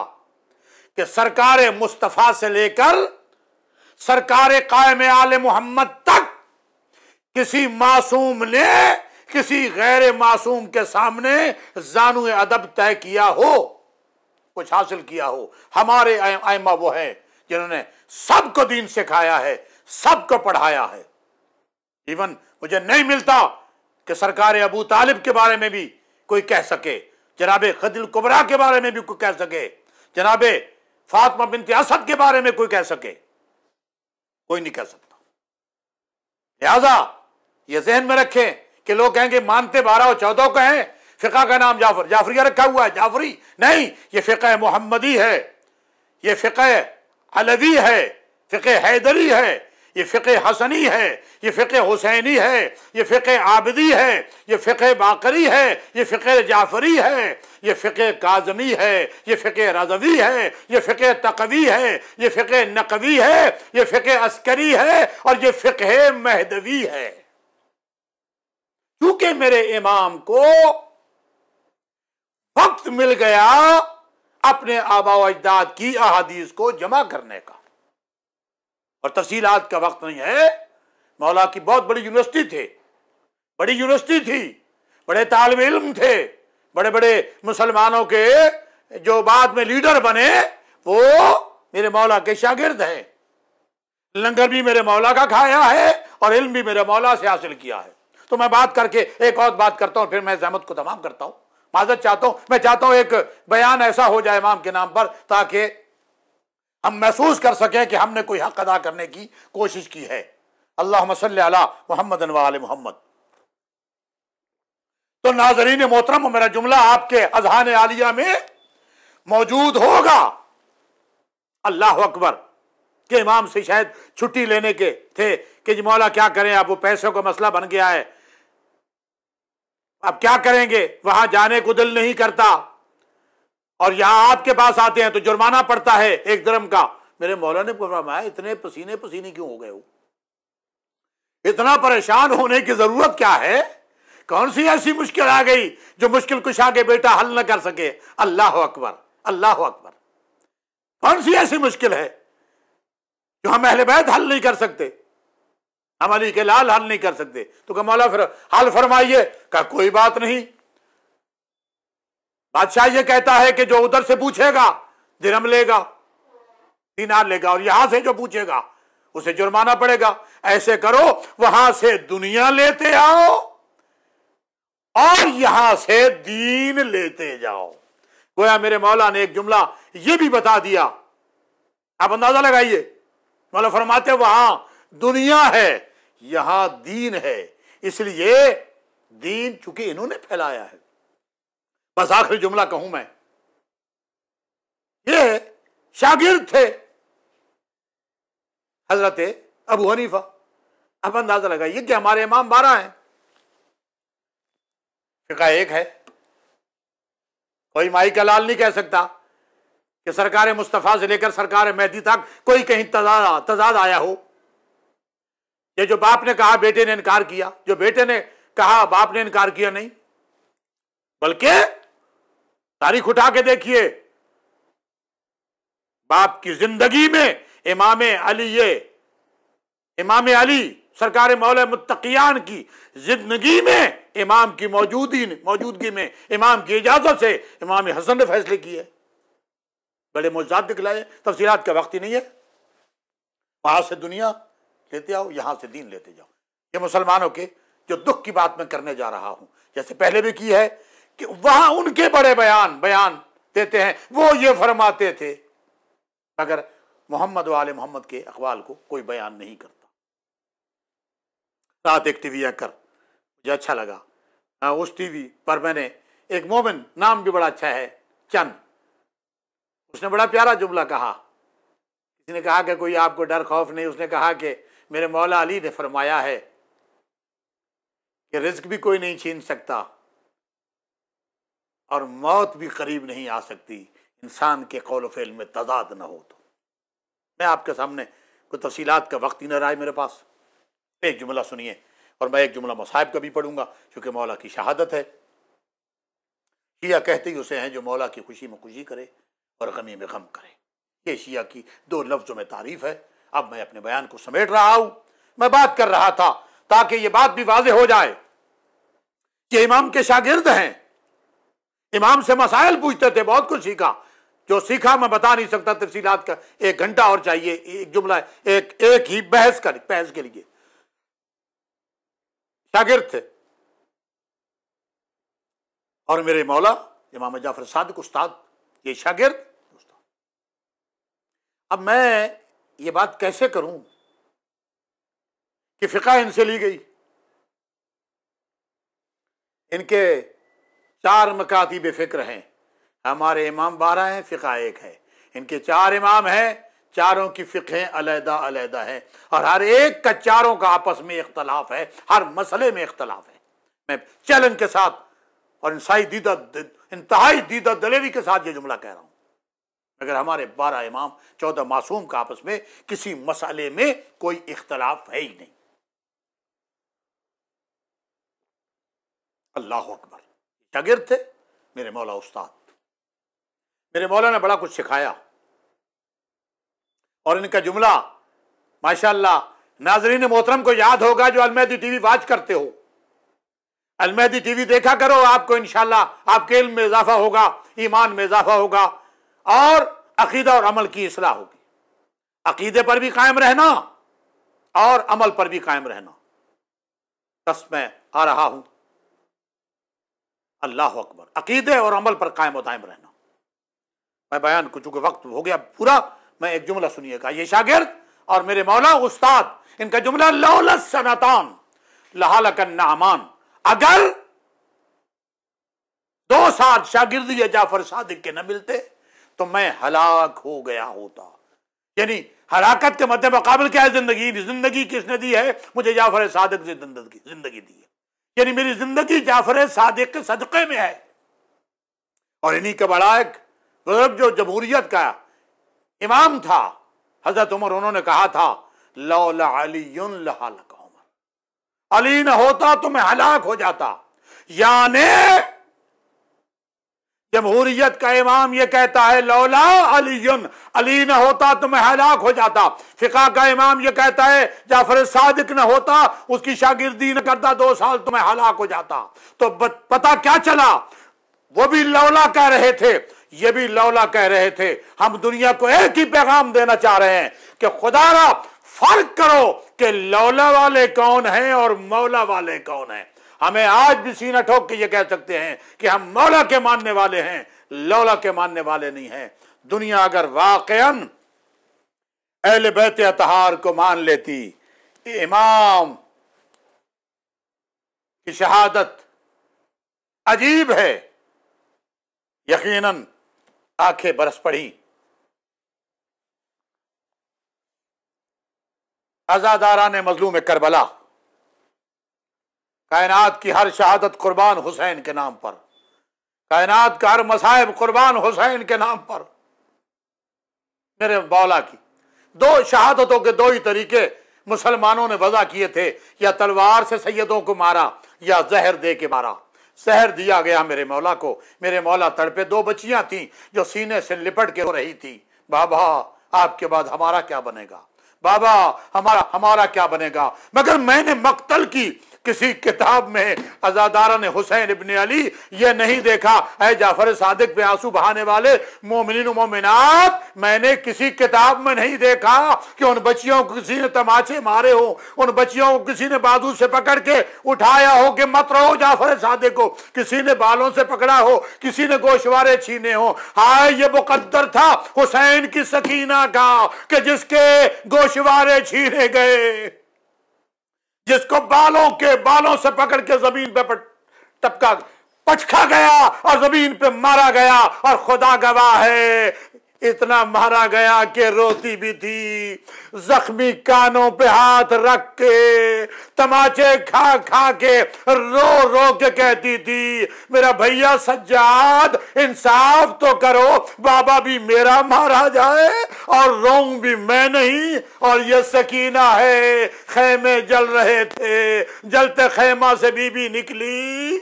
कि सरकार मुस्तफ़ा से लेकर सरकार कायम आल मोहम्मद तक किसी मासूम ने किसी गैर मासूम के सामने जानू अदब तय किया हो कुछ हासिल किया हो हमारे आयमा वो हैं जिन्होंने सबको दीन सिखाया है सबको पढ़ाया है इवन मुझे नहीं मिलता कि सरकार अबू तालिब के बारे में भी कोई कह सके जनाब खदिल कुबरा के बारे में भी कोई कह सके जनाब फातमा बिनते असद के बारे में कोई कह सके कोई नहीं कह सकता लिहाजा यह जहन में रखें कि लोग कहेंगे मानते बारह और चौदह को हैं फ़िका का नाम जाफर जाफरी रखा क्या हुआ है जाफरी नहीं ये फ़िका मोहम्मदी है ये फ़िका अलवी है फ़िक हैदरी है ये फ़िक हसनी है ये फ़िक हुसैनी है ये फ़िक आबदी है ये फ़िक बाकरी है ये फ़िक जाफरी है ये फ़िक काजमी है ये फ़िक रजवी है ये फ़िक तकवी है ये फ़िक नकवी है ये फ़िक अस्करी है और ये फ़िक महदवी है क्योंकि मेरे इमाम को वक्त मिल गया अपने आबा अजदाद की अहादीस को जमा करने का और तफसीलात का वक्त नहीं है मौला की बहुत बड़ी यूनिवर्सिटी थे बड़ी यूनिवर्सिटी थी बड़े तालब इल्म थे बड़े बड़े मुसलमानों के जो बाद में लीडर बने वो मेरे मौला के शागिर्द हैं लंगर भी मेरे मौला का खाया है और इल्म भी मेरे मौला से हासिल किया है तो मैं बात करके एक और बात करता हूँ फिर मैं जहमत को तमाम करता हूँ माजत चाहता हूं मैं चाहता हूं एक बयान ऐसा हो जाए इमाम के नाम पर ताकि हम महसूस कर सकें कि हमने कोई हक अदा करने की कोशिश की है अल्लाह मसल मोहम्मद अनवाल मोहम्मद तो नाजरीन मोहतरम मेरा जुमला आपके अजहान आलिया में मौजूद होगा अल्लाह अकबर के इमाम से शायद छुट्टी लेने के थे कि जी मौला क्या करें आप वो पैसों का मसला बन गया है अब क्या करेंगे वहां जाने को दिल नहीं करता और यहां आपके पास आते हैं तो जुर्माना पड़ता है एक धर्म का मेरे मौला ने फरमाया इतने पसीने पसीने क्यों हो गए हो इतना परेशान होने की जरूरत क्या है कौन सी ऐसी मुश्किल आ गई जो मुश्किल कुछ आगे बेटा हल न कर सके अल्लाह अकबर अल्लाह अकबर कौन सी ऐसी मुश्किल है जो हम अहल बैत हल नहीं कर सकते हम अली के लाल हल नहीं कर सकते तो क्या मौला फिर हल फरमाइए कहा कोई बात नहीं बादशाह ये कहता है कि जो उधर से पूछेगा दिरम लेगा दिनार लेगा और यहां से जो पूछेगा उसे जुर्माना पड़ेगा ऐसे करो वहां से दुनिया लेते आओ और यहां से दीन लेते जाओ गोया मेरे मौला ने एक जुमला ये भी बता दिया आप अंदाजा लगाइए मौला फरमाते वहां दुनिया है यहां दीन है इसलिए दीन चूंकि इन्होंने फैलाया है बस आखिरी जुमला कहूं मैं ये शागिर्द थे हजरत अबू हनीफा अब अंदाजा लगाइए कि हमारे इमाम बारह हैं फिका एक है कोई माई का लाल नहीं कह सकता कि सरकार मुस्तफ़ा से लेकर सरकार मेहदी तक कोई कहीं तजाद तजाद आया हो ये जो बाप ने कहा बेटे ने इनकार किया जो बेटे ने कहा बाप ने इनकार किया नहीं बल्कि तारीख उठा के देखिए बाप की जिंदगी में इमाम अली ये इमाम अली सरकार मौल मुतकियान की जिंदगी में इमाम की मौजूदगी मौजूदगी में इमाम की इजाजत से इमाम हसन ने फैसले किए बड़े मोजाद दिखलाए तफसीत का वक्त ही नहीं है वहां से दुनिया लेते आओ यहाँ से दीन लेते जाओ ये मुसलमानों के जो दुख की बात मैं करने जा रहा हूँ जैसे पहले भी की है कि वहाँ उनके बड़े बयान बयान देते हैं वो ये फरमाते थे मगर मोहम्मद वाले मोहम्मद के अखबाल को कोई बयान नहीं करता रात एक टीवी कर मुझे अच्छा लगा उस टीवी पर मैंने एक मोमिन नाम भी बड़ा अच्छा है चंद उसने बड़ा प्यारा जुमला कहा किसी ने कहा कि कोई आपको डर खौफ नहीं उसने कहा कि मेरे मौला अली ने फरमाया है कि रिस्क भी कोई नहीं छीन सकता और मौत भी करीब नहीं आ सकती इंसान के कौल फेल में तजाद ना हो तो मैं आपके सामने कोई तफसीलात का वक्त ही ना रहा है मेरे पास एक जुमला सुनिए और मैं एक जुमला मसाहब का भी पढ़ूंगा क्योंकि मौला की शहादत है शिया कहते ही उसे हैं जो मौला की खुशी में खुशी करे और गमी में गम करे ये शिया की दो लफ्ज़ों में तारीफ़ है अब मैं अपने बयान को समेट रहा हूं मैं बात कर रहा था ताकि यह बात भी वाजे हो जाए कि इमाम के शागिर्द हैं इमाम से मसाइल पूछते थे बहुत कुछ सीखा जो सीखा मैं बता नहीं सकता तफसीलात का एक घंटा और चाहिए एक जुमला एक एक ही बहस कर बहस के लिए शागिर थे और मेरे मौला इमाम जाफर सादक उस्ताद ये शागिर्द अब मैं ये बात कैसे करूं कि फिका इनसे ली गई इनके चार मकाती बेफिक्र हैं हमारे इमाम बारह हैं फ़िका एक है इनके चार इमाम हैं चारों की फ़िकें अलहदा अलहदा है और हर एक का चारों का आपस में इख्तलाफ है हर मसले में इख्तलाफ है मैं चैलेंज के साथ और इंसाई दीदा इंतहाई दीदा दलेरी के साथ ये जुमला कह रहा हूं अगर हमारे बारह इमाम चौदह मासूम का आपस में किसी मसाले में कोई इख्तलाफ है ही नहीं अल्लाह अकबर शागिर थे मेरे मौला उस्ताद मेरे मौला ने बड़ा कुछ सिखाया और इनका जुमला माशाल्लाह नाजरीन मोहतरम को याद होगा जो अलमैदी टीवी वाच करते हो अलमैदी टीवी देखा करो आपको इनशाला आपके इल्म में इजाफा होगा ईमान में इजाफा होगा और अकीदा और अमल की असलाह होगी अकीदे पर भी कायम रहना और अमल पर भी कायम रहना बस मैं आ रहा हूं अल्लाह अकबर अकीदे और अमल पर कायम दायम रहना मैं बयान को चूंकि वक्त हो गया पूरा मैं एक जुमला सुनिएगा ये शागिर्द और मेरे मौला उस्ताद इनका जुमला लौलत सनातान लहालकन नामान अगर दो साल शागिर्दी या जाफर सादिक के न मिलते तो मैं हलाक हो गया होता यानी हलाकत के मध्य मुकाबल क्या है जिंदगी जिंदगी किसने दी है मुझे जाफर सादक से जिंदगी दी है यानी मेरी जिंदगी जाफर सादक के सदक़े में है और इन्हीं के बड़ा एक बुजुर्ग जो जमहूरियत का इमाम था हजरत उमर उन्होंने कहा था लौला अली न होता तो मैं हलाक हो जाता यानी जमहूरियत का इमाम ये कहता है लौला अली अली न होता तो मैं हलाक हो जाता फिका का इमाम ये कहता है जाफर सादिक न होता उसकी शागिर्दी न करता दो साल तो मैं हलाक हो जाता तो पता क्या चला वो भी लौला कह रहे थे ये भी लौला कह रहे थे हम दुनिया को एक ही पैगाम देना चाह रहे हैं कि खुदारा फर्क करो कि लौला वाले कौन हैं और मौला वाले कौन हैं हमें आज भी सीना ठोक के ये कह सकते हैं कि हम मौला के मानने वाले हैं लौला के मानने वाले नहीं हैं दुनिया अगर वाकयन अहल बैत अतहार को मान लेती इमाम की शहादत अजीब है यकीनन आंखें बरस पड़ी आजादारा ने मजलूम करबला कायनात की हर शहादत कुर्बान हुसैन के नाम पर कायनात का हर मसाहब कुर्बान हुसैन के नाम पर मेरे मौला की दो शहादतों के दो ही तरीके मुसलमानों ने वजह किए थे या तलवार से सैयदों को मारा या जहर दे के मारा शहर दिया गया मेरे मौला को मेरे मौला तड़पे दो बच्चियां थीं जो सीने से लिपट के हो रही थी बाबा आपके बाद हमारा क्या बनेगा बाबा हमारा हमारा क्या बनेगा मगर मैंने मक्तल की किसी किताब में अजादारा ने हुसैन इबन अली यह नहीं देखा है जाफर सादिक पे आंसू बहाने वाले मोमिन मोमिनात मैंने किसी किताब में नहीं देखा कि उन बच्चियों को किसी ने तमाचे मारे हो उन बच्चियों को किसी ने बाजू से पकड़ के उठाया हो कि मत रहो जाफर सादिक को किसी ने बालों से पकड़ा हो किसी ने गोशवारे छीने हो हाय ये मुकद्दर था हुसैन की सकीना का कि जिसके गोशवारे छीने गए जिसको बालों के बालों से पकड़ के जमीन पे टपका पचखा गया और जमीन पे मारा गया और खुदा गवाह है इतना मारा गया कि रोती भी थी जख्मी कानों पे हाथ रख के तमाचे खा खा के रो रो के कहती थी मेरा भैया सज्जाद इंसाफ तो करो बाबा भी मेरा मारा जाए और रो भी मैं नहीं और ये सकीना है खेमे जल रहे थे जलते खेमा से बीबी निकली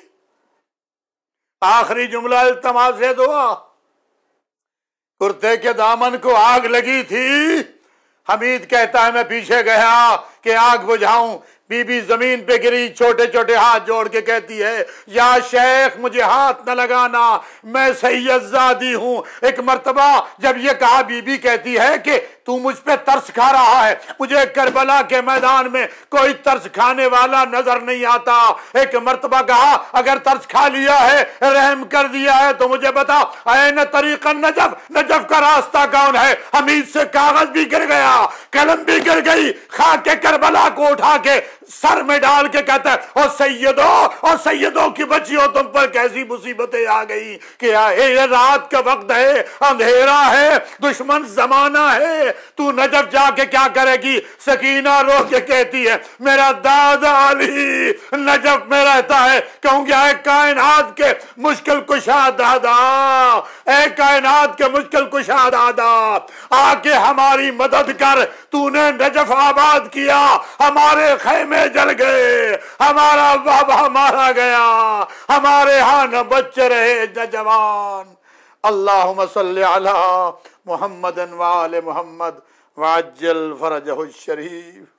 आखिरी जुमला तमाशे दुआ कुर्ते के दामन को आग लगी थी हमीद कहता है मैं पीछे गया कि आग बुझाऊं बीबी जमीन पे गिरी छोटे छोटे हाथ जोड़ के कहती है या शेख मुझे हाथ न लगाना मैं सैयदादी हूं एक मरतबा जब ये कहा बीबी कहती है कि तू मुझ पे तरस खा रहा है मुझे करबला के मैदान में कोई तरस खाने वाला नजर नहीं आता एक मरतबा कहा अगर तरस खा लिया है रहम कर दिया है तो मुझे बता ऐन तरीका नजब नजब का रास्ता कौन है हमीद से कागज भी गिर गया कलम भी गिर गई खा के करबला को उठा के सर में डाल के कहता है और सैयदों और सैयदों की बचियों तुम पर कैसी मुसीबतें आ गई कि ये रात का वक्त है अंधेरा है दुश्मन जमाना है तू नजब जाके क्या करेगी सकीना रो के कहती है मेरा दादा अली नजब में रहता है क्योंकि ए कायनात के मुश्किल कुशा दादा ए कायनात के मुश्किल कुशा दादा आके हमारी मदद कर तूने नजफ आबाद किया हमारे खेमे में जल गए हमारा बाबा मारा गया हमारे यहाँ न बच रहे न जवान अल्लाह मोहम्मद वाल मोहम्मद वाजल फरजह शरीफ